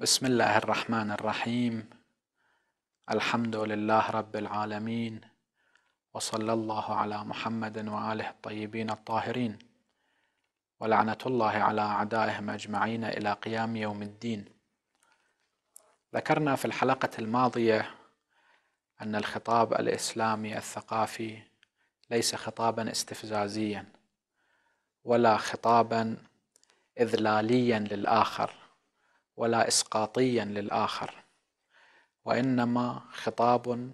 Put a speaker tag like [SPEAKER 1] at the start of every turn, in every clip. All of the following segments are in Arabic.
[SPEAKER 1] بسم الله الرحمن الرحيم الحمد لله رب العالمين وصلى الله على محمد وآله الطيبين الطاهرين ولعنة الله على أعدائهم أجمعين إلى قيام يوم الدين ذكرنا في الحلقة الماضية أن الخطاب الإسلامي الثقافي ليس خطابا استفزازيا ولا خطابا إذلاليا للآخر ولا اسقاطيا للاخر وانما خطاب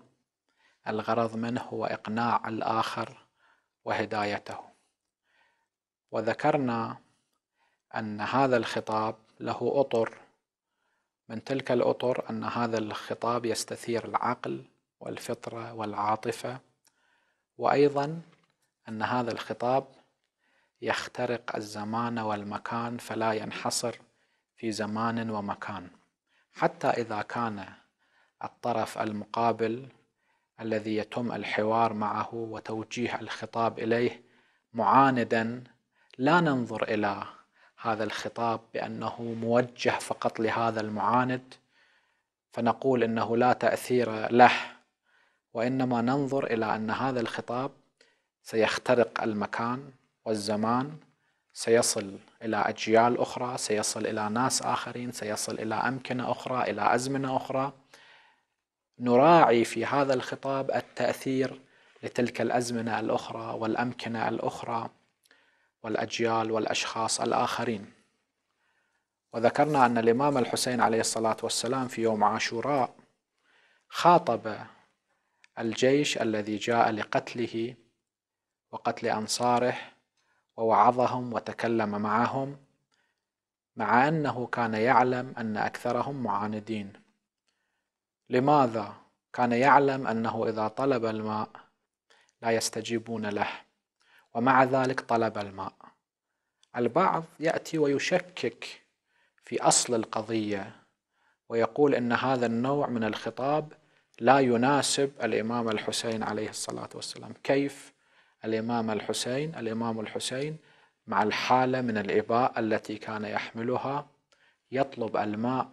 [SPEAKER 1] الغرض منه هو اقناع الاخر وهدايته وذكرنا ان هذا الخطاب له اطر من تلك الاطر ان هذا الخطاب يستثير العقل والفطره والعاطفه وايضا ان هذا الخطاب يخترق الزمان والمكان فلا ينحصر في زمان ومكان حتى اذا كان الطرف المقابل الذي يتم الحوار معه وتوجيه الخطاب اليه معاندا لا ننظر الى هذا الخطاب بانه موجه فقط لهذا المعاند فنقول انه لا تاثير له وانما ننظر الى ان هذا الخطاب سيخترق المكان والزمان سيصل إلى أجيال أخرى سيصل إلى ناس آخرين سيصل إلى أمكنة أخرى إلى أزمنة أخرى نراعي في هذا الخطاب التأثير لتلك الأزمنة الأخرى والأمكنة الأخرى والأجيال والأشخاص الآخرين وذكرنا أن الإمام الحسين عليه الصلاة والسلام في يوم عاشوراء خاطب الجيش الذي جاء لقتله وقتل أنصاره ووعظهم وتكلم معهم مع أنه كان يعلم أن أكثرهم معاندين لماذا؟ كان يعلم أنه إذا طلب الماء لا يستجيبون له ومع ذلك طلب الماء البعض يأتي ويشكك في أصل القضية ويقول أن هذا النوع من الخطاب لا يناسب الإمام الحسين عليه الصلاة والسلام كيف؟ الإمام الحسين الإمام الحسين مع الحالة من الإباء التي كان يحملها يطلب الماء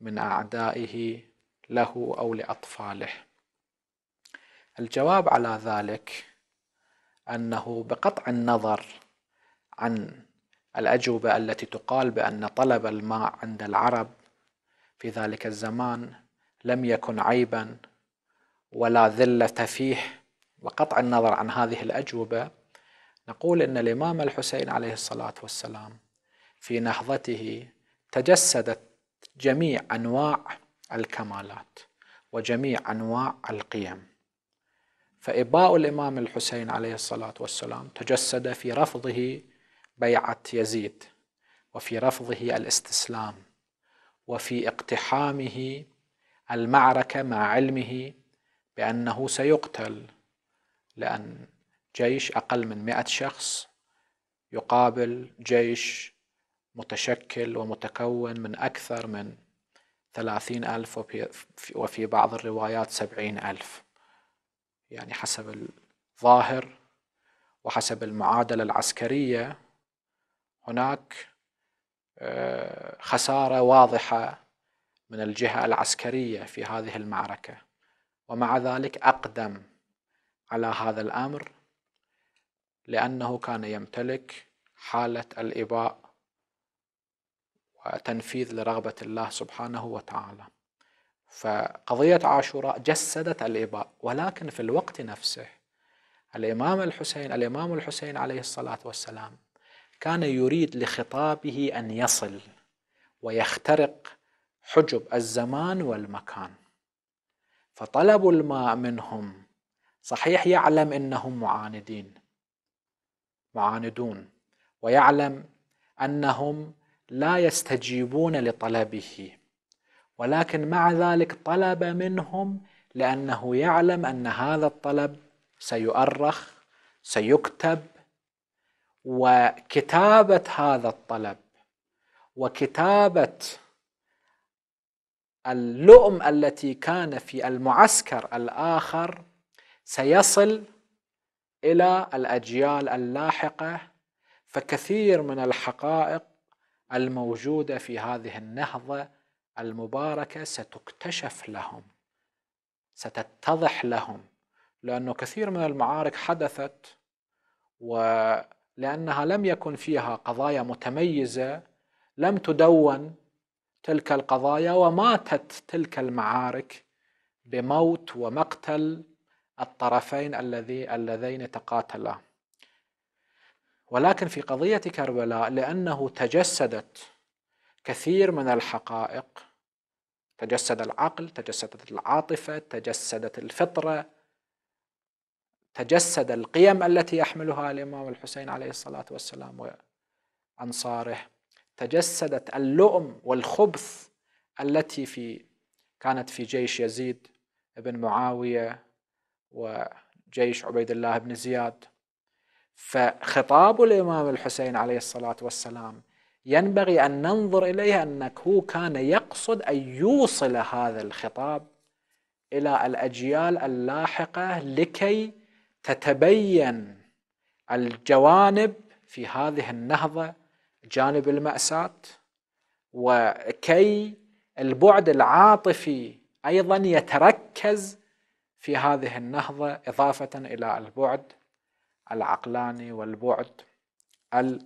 [SPEAKER 1] من أعدائه له أو لأطفاله الجواب على ذلك أنه بقطع النظر عن الأجوبة التي تقال بأن طلب الماء عند العرب في ذلك الزمان لم يكن عيبا ولا ذلة فيه وقطع النظر عن هذه الأجوبة نقول أن الإمام الحسين عليه الصلاة والسلام في نهضته تجسدت جميع أنواع الكمالات وجميع أنواع القيم فإباء الإمام الحسين عليه الصلاة والسلام تجسد في رفضه بيعة يزيد وفي رفضه الاستسلام وفي اقتحامه المعركة مع علمه بأنه سيقتل لأن جيش أقل من مئة شخص يقابل جيش متشكل ومتكون من أكثر من ثلاثين ألف وفي بعض الروايات سبعين ألف يعني حسب الظاهر وحسب المعادلة العسكرية هناك آه، خسارة واضحة من الجهة العسكرية في هذه المعركة ومع ذلك أقدم على هذا الامر لانه كان يمتلك حاله الاباء وتنفيذ لرغبه الله سبحانه وتعالى فقضيه عاشوراء جسدت الاباء ولكن في الوقت نفسه الامام الحسين الامام الحسين عليه الصلاه والسلام كان يريد لخطابه ان يصل ويخترق حجب الزمان والمكان فطلبوا الماء منهم صحيح يعلم انهم معاندين معاندون ويعلم انهم لا يستجيبون لطلبه ولكن مع ذلك طلب منهم لانه يعلم ان هذا الطلب سيؤرخ سيكتب وكتابه هذا الطلب وكتابه اللؤم التي كان في المعسكر الاخر سيصل الى الاجيال اللاحقه فكثير من الحقائق الموجوده في هذه النهضه المباركه ستكتشف لهم ستتضح لهم لانه كثير من المعارك حدثت ولانها لم يكن فيها قضايا متميزه لم تدون تلك القضايا وماتت تلك المعارك بموت ومقتل الطرفين الذي اللذين تقاتلا ولكن في قضية كربلاء لأنه تجسدت كثير من الحقائق تجسد العقل تجسدت العاطفة تجسدت الفطرة تجسد القيم التي يحملها الإمام الحسين عليه الصلاة والسلام وأنصاره تجسدت اللؤم والخبث التي في كانت في جيش يزيد بن معاوية وجيش عبيد الله بن زياد فخطاب الإمام الحسين عليه الصلاة والسلام ينبغي أن ننظر إليه أنك هو كان يقصد أن يوصل هذا الخطاب إلى الأجيال اللاحقة لكي تتبين الجوانب في هذه النهضة جانب المأساة وكي البعد العاطفي أيضا يتركز في هذه النهضة إضافة إلى البعد العقلاني والبعد الفطري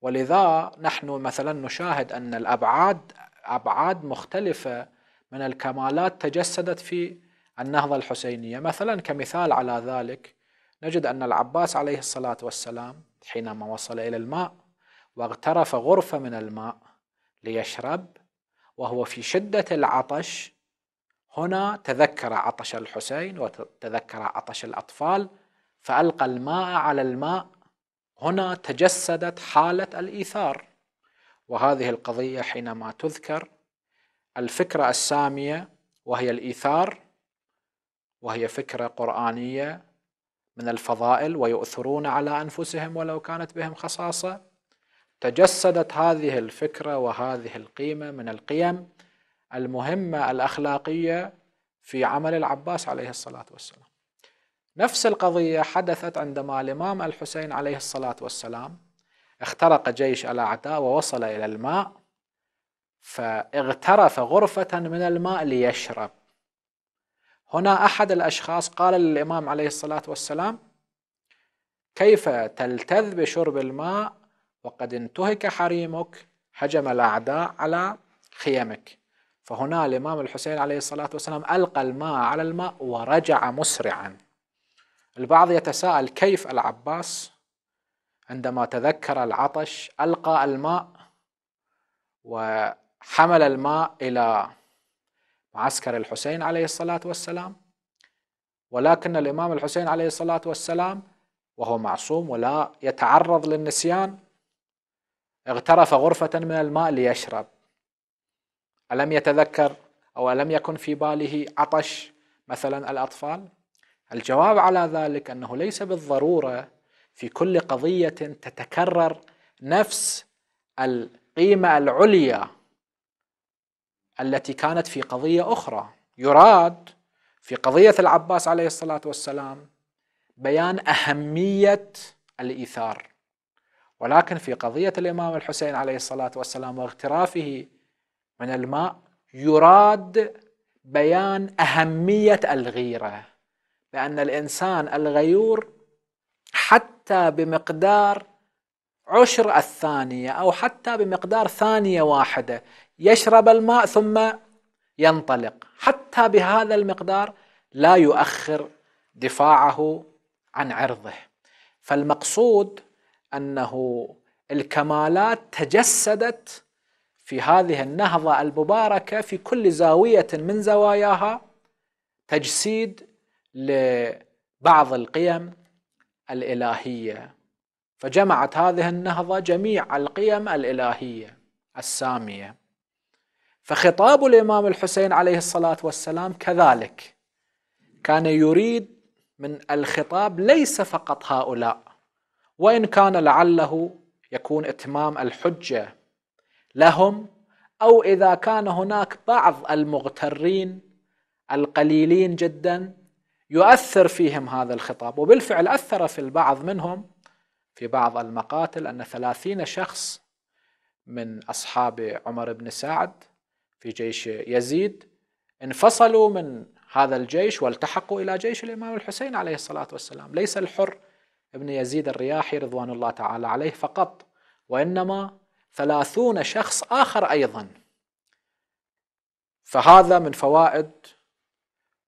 [SPEAKER 1] ولذا نحن مثلا نشاهد أن الأبعاد أبعاد مختلفة من الكمالات تجسدت في النهضة الحسينية مثلا كمثال على ذلك نجد أن العباس عليه الصلاة والسلام حينما وصل إلى الماء واغترف غرفة من الماء ليشرب وهو في شدة العطش هنا تذكر عطش الحسين وتذكر عطش الأطفال فألقى الماء على الماء هنا تجسدت حالة الإيثار وهذه القضية حينما تذكر الفكرة السامية وهي الإيثار وهي فكرة قرآنية من الفضائل ويؤثرون على أنفسهم ولو كانت بهم خصاصة تجسدت هذه الفكرة وهذه القيمة من القيم المهمة الأخلاقية في عمل العباس عليه الصلاة والسلام نفس القضية حدثت عندما الإمام الحسين عليه الصلاة والسلام اخترق جيش الأعداء ووصل إلى الماء فاغترف غرفة من الماء ليشرب هنا أحد الأشخاص قال للإمام عليه الصلاة والسلام كيف تلتذ بشرب الماء وقد انتهك حريمك هجم الأعداء على خيمك فهنا الإمام الحسين عليه الصلاة والسلام ألقى الماء على الماء ورجع مسرعا البعض يتساءل كيف العباس عندما تذكر العطش ألقى الماء وحمل الماء إلى معسكر الحسين عليه الصلاة والسلام ولكن الإمام الحسين عليه الصلاة والسلام وهو معصوم ولا يتعرض للنسيان اغترف غرفة من الماء ليشرب ألم يتذكر أو ألم يكن في باله عطش مثلا الأطفال الجواب على ذلك أنه ليس بالضرورة في كل قضية تتكرر نفس القيمة العليا التي كانت في قضية أخرى يراد في قضية العباس عليه الصلاة والسلام بيان أهمية الإيثار ولكن في قضية الإمام الحسين عليه الصلاة والسلام واغترافه من الماء يراد بيان أهمية الغيرة لأن الإنسان الغيور حتى بمقدار عشر الثانية أو حتى بمقدار ثانية واحدة يشرب الماء ثم ينطلق حتى بهذا المقدار لا يؤخر دفاعه عن عرضه فالمقصود أنه الكمالات تجسدت في هذه النهضة المباركة في كل زاوية من زواياها تجسيد لبعض القيم الإلهية فجمعت هذه النهضة جميع القيم الإلهية السامية فخطاب الإمام الحسين عليه الصلاة والسلام كذلك كان يريد من الخطاب ليس فقط هؤلاء وإن كان لعله يكون إتمام الحجة لهم أو إذا كان هناك بعض المغترين القليلين جدا يؤثر فيهم هذا الخطاب وبالفعل أثر في البعض منهم في بعض المقاتل أن ثلاثين شخص من أصحاب عمر بن سعد في جيش يزيد انفصلوا من هذا الجيش والتحقوا إلى جيش الإمام الحسين عليه الصلاة والسلام ليس الحر ابن يزيد الرياحي رضوان الله تعالى عليه فقط وإنما ثلاثون شخص آخر أيضا فهذا من فوائد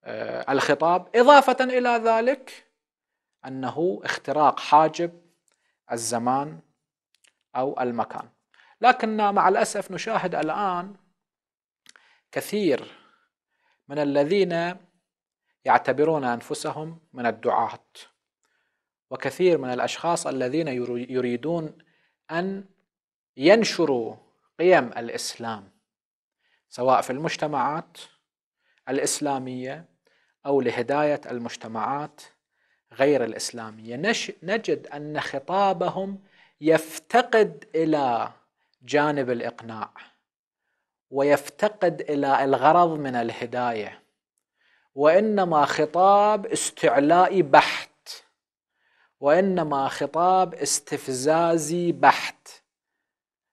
[SPEAKER 1] آه، الخطاب إضافة إلى ذلك أنه اختراق حاجب الزمان أو المكان لكن مع الأسف نشاهد الآن كثير من الذين يعتبرون أنفسهم من الدعاة وكثير من الأشخاص الذين يريدون أن ينشر قيم الاسلام سواء في المجتمعات الاسلاميه او لهدايه المجتمعات غير الاسلاميه نجد ان خطابهم يفتقد الى جانب الاقناع ويفتقد الى الغرض من الهدايه وانما خطاب استعلائي بحت وانما خطاب استفزازي بحت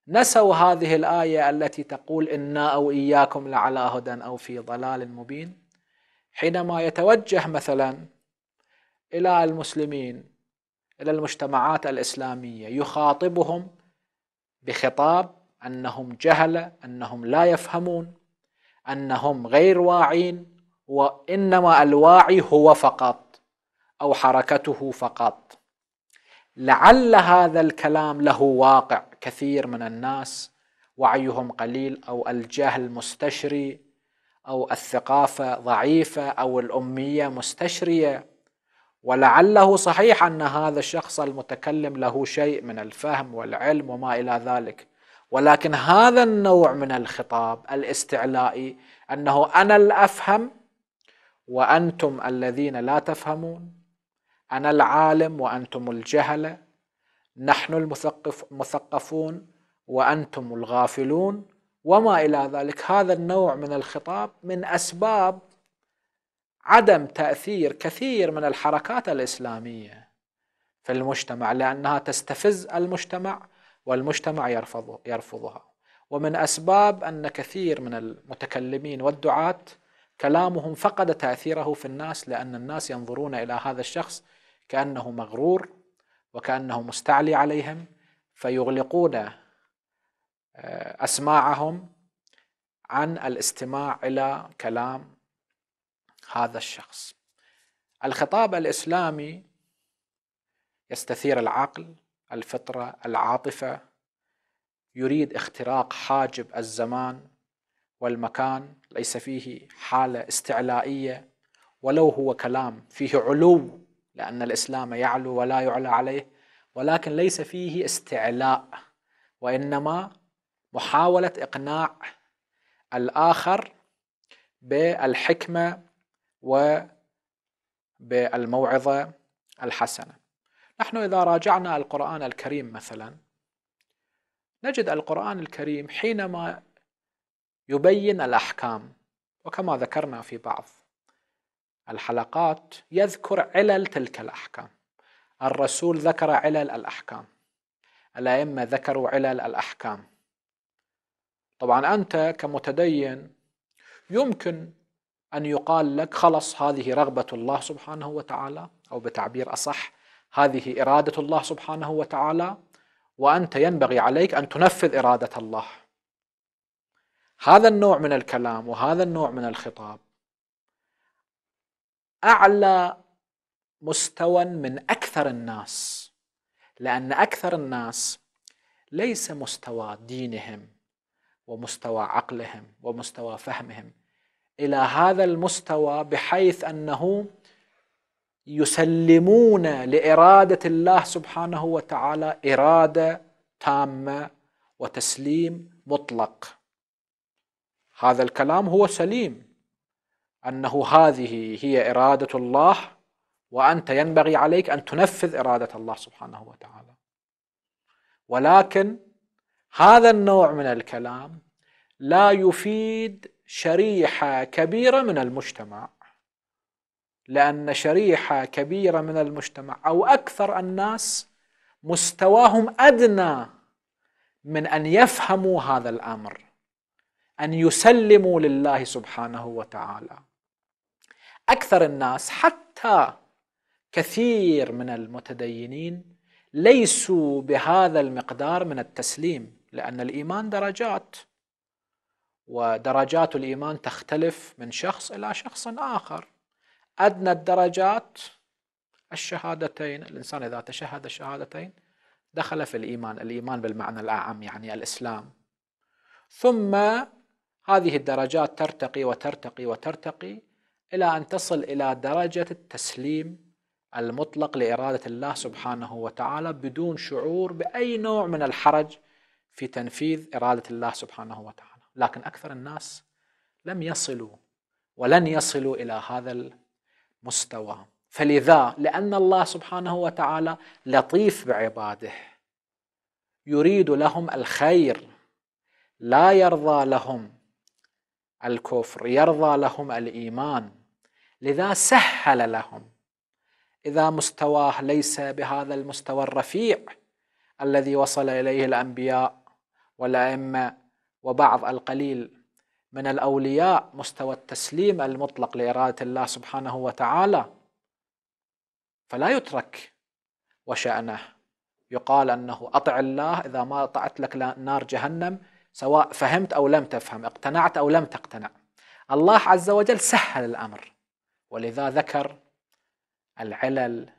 [SPEAKER 1] نسوا هذه الايه التي تقول انا او اياكم لعلى هدى او في ضلال مبين حينما يتوجه مثلا الى المسلمين الى المجتمعات الاسلاميه يخاطبهم بخطاب انهم جهله انهم لا يفهمون انهم غير واعين وانما الواعي هو فقط او حركته فقط لعل هذا الكلام له واقع كثير من الناس وعيهم قليل او الجهل مستشري او الثقافه ضعيفه او الاميه مستشريه ولعله صحيح ان هذا الشخص المتكلم له شيء من الفهم والعلم وما الى ذلك ولكن هذا النوع من الخطاب الاستعلائي انه انا الافهم وانتم الذين لا تفهمون انا العالم وانتم الجهله نحن المثقف مثقفون وأنتم الغافلون وما إلى ذلك هذا النوع من الخطاب من أسباب عدم تأثير كثير من الحركات الإسلامية في المجتمع لأنها تستفز المجتمع والمجتمع يرفض يرفضها ومن أسباب أن كثير من المتكلمين والدعاة كلامهم فقد تأثيره في الناس لأن الناس ينظرون إلى هذا الشخص كأنه مغرور وكأنه مستعلي عليهم فيغلقون آه، أسماعهم عن الاستماع إلى كلام هذا الشخص الخطاب الإسلامي يستثير العقل الفطرة العاطفة يريد اختراق حاجب الزمان والمكان ليس فيه حالة استعلائية ولو هو كلام فيه علو لأن الإسلام يعلو ولا يعلى عليه ولكن ليس فيه استعلاء وإنما محاولة إقناع الآخر بالحكمة وبالموعظة الحسنة نحن إذا راجعنا القرآن الكريم مثلا نجد القرآن الكريم حينما يبين الأحكام وكما ذكرنا في بعض الحلقات يذكر علل تلك الأحكام الرسول ذكر علل الأحكام الأئمة ذكروا علل الأحكام طبعا أنت كمتدين يمكن أن يقال لك خلص هذه رغبة الله سبحانه وتعالى أو بتعبير أصح هذه إرادة الله سبحانه وتعالى وأنت ينبغي عليك أن تنفذ إرادة الله هذا النوع من الكلام وهذا النوع من الخطاب اعلى مستوى من اكثر الناس لان اكثر الناس ليس مستوى دينهم ومستوى عقلهم ومستوى فهمهم الى هذا المستوى بحيث انه يسلمون لاراده الله سبحانه وتعالى اراده تامه وتسليم مطلق هذا الكلام هو سليم أنه هذه هي إرادة الله وأنت ينبغي عليك أن تنفذ إرادة الله سبحانه وتعالى ولكن هذا النوع من الكلام لا يفيد شريحة كبيرة من المجتمع لأن شريحة كبيرة من المجتمع أو أكثر الناس مستواهم أدنى من أن يفهموا هذا الأمر أن يسلموا لله سبحانه وتعالى أكثر الناس حتى كثير من المتدينين ليسوا بهذا المقدار من التسليم لأن الإيمان درجات ودرجات الإيمان تختلف من شخص إلى شخص آخر أدنى الدرجات الشهادتين الإنسان إذا تشهد الشهادتين دخل في الإيمان الإيمان بالمعنى الأعم يعني الإسلام ثم هذه الدرجات ترتقي وترتقي وترتقي إلى أن تصل إلى درجة التسليم المطلق لإرادة الله سبحانه وتعالى بدون شعور بأي نوع من الحرج في تنفيذ إرادة الله سبحانه وتعالى لكن أكثر الناس لم يصلوا ولن يصلوا إلى هذا المستوى فلذا لأن الله سبحانه وتعالى لطيف بعباده يريد لهم الخير لا يرضى لهم الكفر يرضى لهم الايمان لذا سهل لهم إذا مستواه ليس بهذا المستوى الرفيع الذي وصل إليه الأنبياء والأئمة وبعض القليل من الأولياء مستوى التسليم المطلق لإرادة الله سبحانه وتعالى فلا يترك وشأنه يقال أنه أطع الله إذا ما أطعت لك نار جهنم سواء فهمت أو لم تفهم اقتنعت أو لم تقتنع الله عز وجل سهل الأمر ولذا ذكر العلل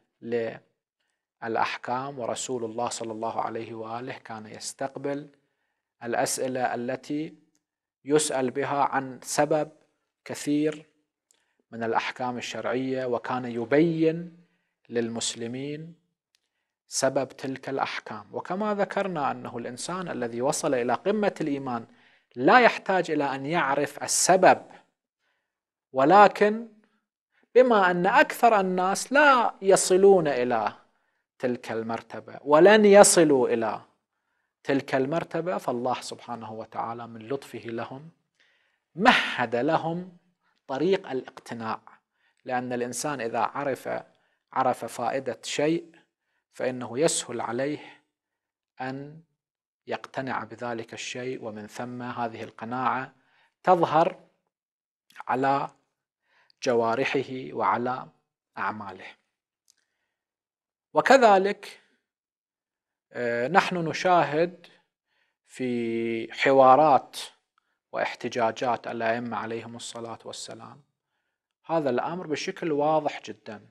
[SPEAKER 1] للأحكام ورسول الله صلى الله عليه وآله كان يستقبل الأسئلة التي يسأل بها عن سبب كثير من الأحكام الشرعية وكان يبين للمسلمين سبب تلك الأحكام وكما ذكرنا أنه الإنسان الذي وصل إلى قمة الإيمان لا يحتاج إلى أن يعرف السبب ولكن بما أن أكثر الناس لا يصلون إلى تلك المرتبة ولن يصلوا إلى تلك المرتبة فالله سبحانه وتعالى من لطفه لهم مهد لهم طريق الاقتناع لأن الإنسان إذا عرف عرف فائدة شيء فإنه يسهل عليه أن يقتنع بذلك الشيء ومن ثم هذه القناعة تظهر على جوارحه وعلى أعماله وكذلك آه، نحن نشاهد في حوارات واحتجاجات الأئمة عليهم الصلاة والسلام هذا الأمر بشكل واضح جدا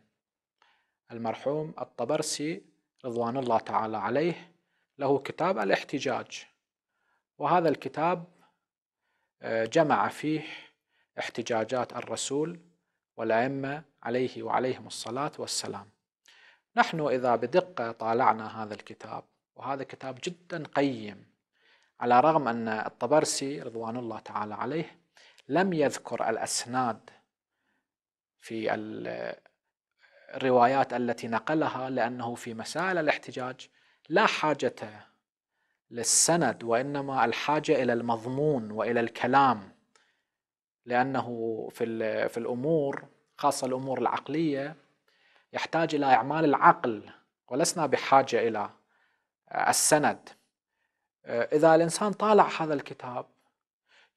[SPEAKER 1] المرحوم الطبرسي رضوان الله تعالى عليه له كتاب الاحتجاج وهذا الكتاب آه، جمع فيه احتجاجات الرسول والأئمة عليه وعليهم الصلاة والسلام نحن إذا بدقة طالعنا هذا الكتاب وهذا كتاب جدا قيم على رغم أن الطبرسي رضوان الله تعالى عليه لم يذكر الأسناد في الروايات التي نقلها لأنه في مسائل الاحتجاج لا حاجة للسند وإنما الحاجة إلى المضمون وإلى الكلام لأنه في, في الأمور خاصة الأمور العقلية يحتاج إلى إعمال العقل ولسنا بحاجة إلى آه، السند آه، إذا الإنسان طالع هذا الكتاب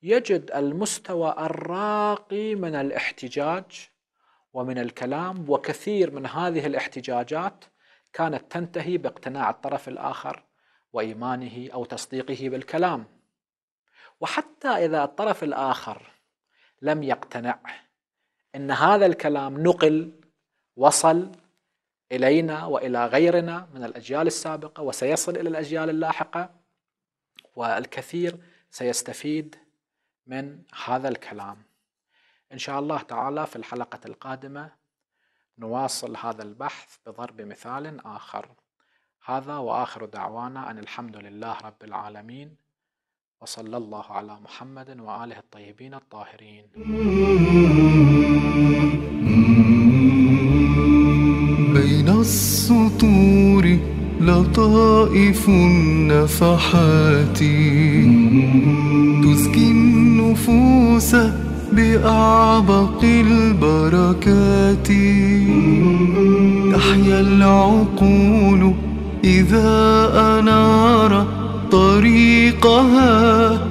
[SPEAKER 1] يجد المستوى الراقي من الاحتجاج ومن الكلام وكثير من هذه الاحتجاجات كانت تنتهي باقتناع الطرف الآخر وإيمانه أو تصديقه بالكلام وحتى إذا الطرف الآخر لم يقتنع ان هذا الكلام نقل وصل الينا والى غيرنا من الاجيال السابقه وسيصل الى الاجيال اللاحقه والكثير سيستفيد من هذا الكلام ان شاء الله تعالى في الحلقه القادمه نواصل هذا البحث بضرب مثال اخر هذا واخر دعوانا ان الحمد لله رب العالمين وصلى الله على محمد وآله الطيبين
[SPEAKER 2] الطاهرين بين السطور لطائف النفحات تزكي النفوس بأعبق البركات تحيا العقول إذا أنار طريقها